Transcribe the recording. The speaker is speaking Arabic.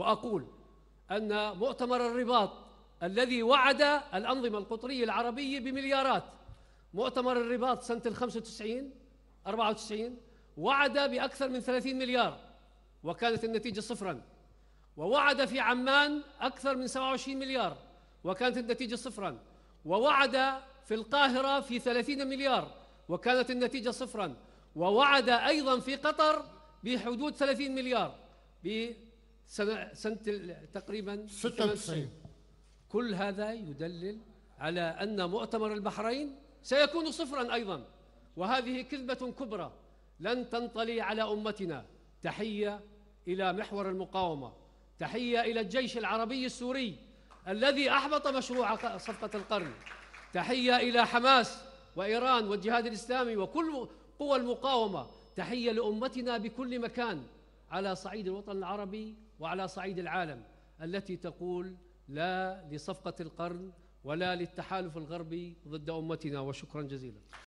وأقول أن مؤتمر الرباط الذي وعد الأنظمة القطرية العربية بمليارات مؤتمر الرباط سنة ال 95 94 وعد بأكثر من 30 مليار وكانت النتيجة صفرا ووعد في عمان أكثر من 27 مليار وكانت النتيجة صفرا ووعد في القاهرة في 30 مليار وكانت النتيجة صفرا ووعد أيضا في قطر بحدود 30 مليار سنة, سنة تقريبا 96 كل هذا يدلل على أن مؤتمر البحرين سيكون صفرا أيضا وهذه كذبة كبرى لن تنطلي على أمتنا تحية إلى محور المقاومة تحية إلى الجيش العربي السوري الذي أحبط مشروع صفقة القرن تحية إلى حماس وإيران والجهاد الإسلامي وكل قوى المقاومة تحية لأمتنا بكل مكان على صعيد الوطن العربي وعلى صعيد العالم التي تقول لا لصفقة القرن ولا للتحالف الغربي ضد أمتنا وشكرا جزيلا